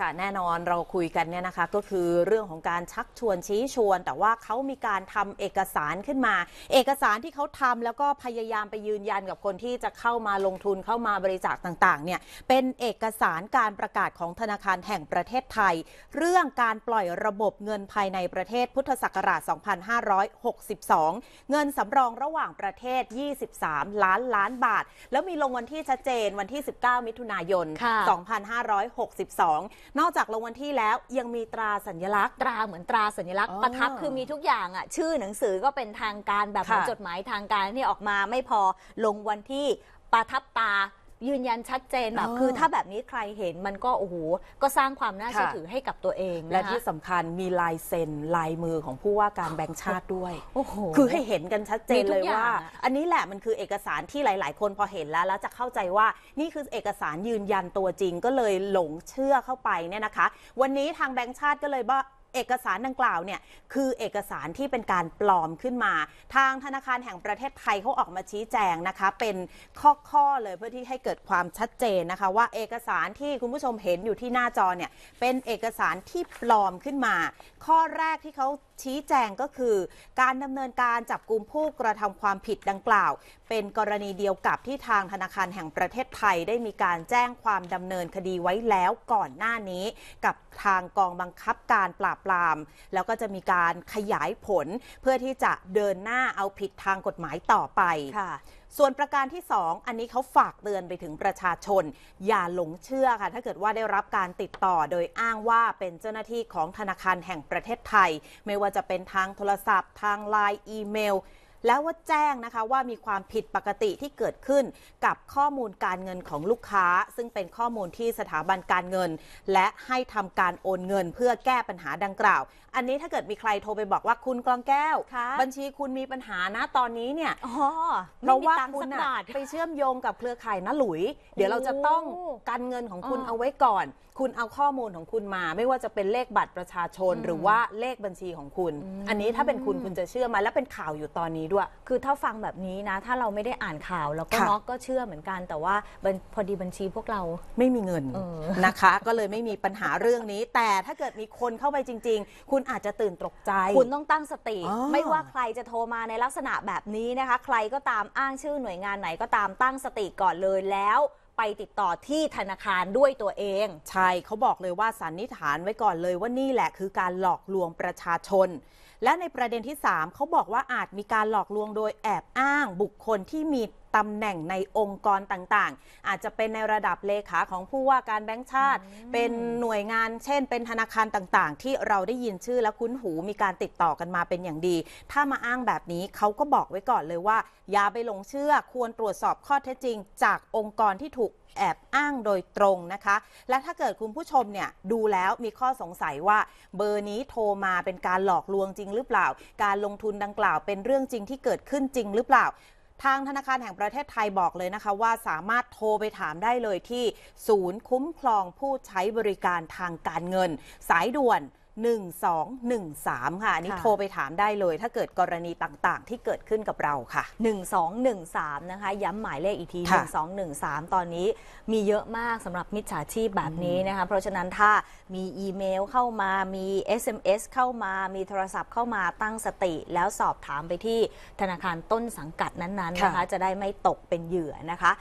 ค่ะแน่นอนเราคุยกันเนี่ยนะคะ ก็คือเรื่องของการชักชวนชี้ชวน แต่ว่าเขามีการทำเอกสารขึ้นมา เอกสารที่เขาทำแล้วก็พยายามไปยืนยันกับคนที่จะเข้ามาลงทุนเข้ามาบริจาคต่างๆเนี่ย เป็นเอกสารการประกาศของธนาคารแห่งประเทศไทย เรื่องการปล่อยระบบเงินภายในประเทศพุทธศักราช 2562 เงินสำรองระหว่างประเทศ 23 ล้านล้านบาท แล้วมีลงวันที่ชัดเจนวันที่ 19 มิถุนายน 2562นอกจากลงวันที่แล้วยังมีตราสัญลักษณ์ตราเหมือนตราสัญลักษณ์ประทับคือมีทุกอย่างอ่ะ ชื่อหนังสือก็เป็นทางการแบบเนจดหมายทางการที่ออกมาไม่พอลงวันที่ประทับตายืนยันชัดเจนแบบคือถ้าแบบนี้ใครเห็นมันก็โอ้โหก็สร้างความน่าเชื่อถือให้กับตัวเอง และที่สำคัญมีลายเซ็นลายมือของผู้ว่าการแบงค์ชาติด้วยโอ้โหคือให้เห็นกันชัดเจนเลยว่า อันนี้แหละมันคือเอกสารที่หลาย ๆ คนพอเห็นแล้ว แล้วจะเข้าใจว่านี่คือเอกสารยืนยันตัวจริงก็เลยหลงเชื่อเข้าไปเนี่ยนะคะ วันนี้ทางแบงค์ชาติก็เลยบเอกสารดังกล่าวเนี่ยคือเอกสารที่เป็นการปลอมขึ้นมา ทางธนาคารแห่งประเทศไทยเขาออกมาชี้แจงนะคะเป็นข้อๆเลยเพื่อที่ให้เกิดความชัดเจนนะคะว่าเอกสารที่คุณผู้ชมเห็นอยู่ที่หน้าจอเนี่ยเป็นเอกสารที่ปลอมขึ้นมา ข้อแรกที่เขาชี้แจงก็คือการดำเนินการจับกลุ่มผู้กระทำความผิดดังกล่าว เป็นกรณีเดียวกับที่ทางธนาคารแห่งประเทศไทยได้มีการแจ้งความดำเนินคดีไว้แล้วก่อนหน้านี้ กับทางกองบังคับการปราบปรามแล้วก็จะมีการขยายผลเพื่อที่จะเดินหน้าเอาผิดทางกฎหมายต่อไปค่ะ ส่วนประการที่ 2 อันนี้เขาฝากเตือนไปถึงประชาชน อย่าหลงเชื่อค่ะถ้าเกิดว่าได้รับการติดต่อโดยอ้างว่าเป็นเจ้าหน้าที่ของธนาคารแห่งประเทศไทย ไม่ว่าจะเป็นทางโทรศัพท์ ทางไลน์อีเมลแล้วว่าแจ้งนะคะว่ามีความผิดปกติที่เกิดขึ้นกับข้อมูลการเงินของลูกค้า ซึ่งเป็นข้อมูลที่สถาบันการเงิน และให้ทำการโอนเงินเพื่อแก้ปัญหาดังกล่าว อันนี้ถ้าเกิดมีใครโทรไปบอกว่าคุณกลองแก้ว บัญชีคุณมีปัญหานะตอนนี้เนี่ยเพราะว่าคุณไปเชื่อมโยงกับเครือข่ายนะหลุย เดี๋ยวเราจะต้องกันเงินของคุณเอาไว้ก่อน คุณเอาข้อมูลของคุณมา ไม่ว่าจะเป็นเลขบัตรประชาชนหรือว่าเลขบัญชีของคุณ อันนี้ถ้าเป็นคุณคุณจะเชื่อมาและเป็นข่าวอยู่ตอนนี้ด้วยคือถ้าฟังแบบนี้นะ ถ้าเราไม่ได้อ่านข่าวแล้วก็น็อก็เชื่อเหมือนกันแต่ว่าพอดีบัญชีพวกเราไม่มีเงินออนะคะ ก็เลยไม่มีปัญหาเรื่องนี้ แต่ถ้าเกิดมีคนเข้าไปจริง ๆ คุณอาจจะตื่นตกใจ คุณต้องตั้งสติ ไม่ว่าใครจะโทรมาในลักษณะแบบนี้นะคะ ใครก็ตามอ้างชื่อหน่วยงานไหนก็ตามตั้งสติก่อนเลยแล้วไปติดต่อที่ธนาคารด้วยตัวเอง ใช่เขาบอกเลยว่าสันนิษฐานไว้ก่อนเลยว่านี่แหละคือการหลอกลวงประชาชน และในประเด็นที่ 3 เขาบอกว่าอาจมีการหลอกลวงโดยแอบอ้างบุคคลที่มีตำแหน่งในองค์กรต่างๆ อาจจะเป็นในระดับเลขาของผู้ว่าการแบงค์ชาติ เป็นหน่วยงานเช่น เป็นธนาคารต่างๆ ที่เราได้ยินชื่อและคุ้นหูมีการติดต่อกันมาเป็นอย่างดี ถ้ามาอ้างแบบนี้เขาก็บอกไว้ก่อนเลยว่า อย่าไปหลงเชื่อควรตรวจสอบข้อเท็จจริง จากองค์กรที่ถูกแอบอ้างโดยตรงนะคะ และถ้าเกิดคุณผู้ชมเนี่ยดูแล้วมีข้อสงสัยว่าเบอร์นี้โทรมาเป็นการหลอกลวงจริงหรือเปล่า การลงทุนดังกล่าวเป็นเรื่องจริงที่เกิดขึ้นจริงหรือเปล่าทางธนาคารแห่งประเทศไทยบอกเลยนะคะว่าสามารถโทรไปถามได้เลยที่ ศูนย์คุ้มครองผู้ใช้บริการทางการเงินสายด่วน1213 ค่ะอันนี้โทรไปถามได้เลยถ้าเกิดกรณีต่างๆ ที่เกิดขึ้นกับเราค่ะ 1213 นะคะ ย้ำหมายเลขอีกที่1213 ตอนนี้มีเยอะมากสำหรับมิจฉาชีพแบบนี้นะคะ เพราะฉะนั้นถ้ามีอีเมลเข้ามามี SMS เข้ามา มีโทรศัพท์เข้ามาตั้งสติ แล้วสอบถามไปที่ธนาคารต้นสังกัดนั้น ๆ นะคะ จะได้ไม่ตกเป็นเหยื่อนะคะ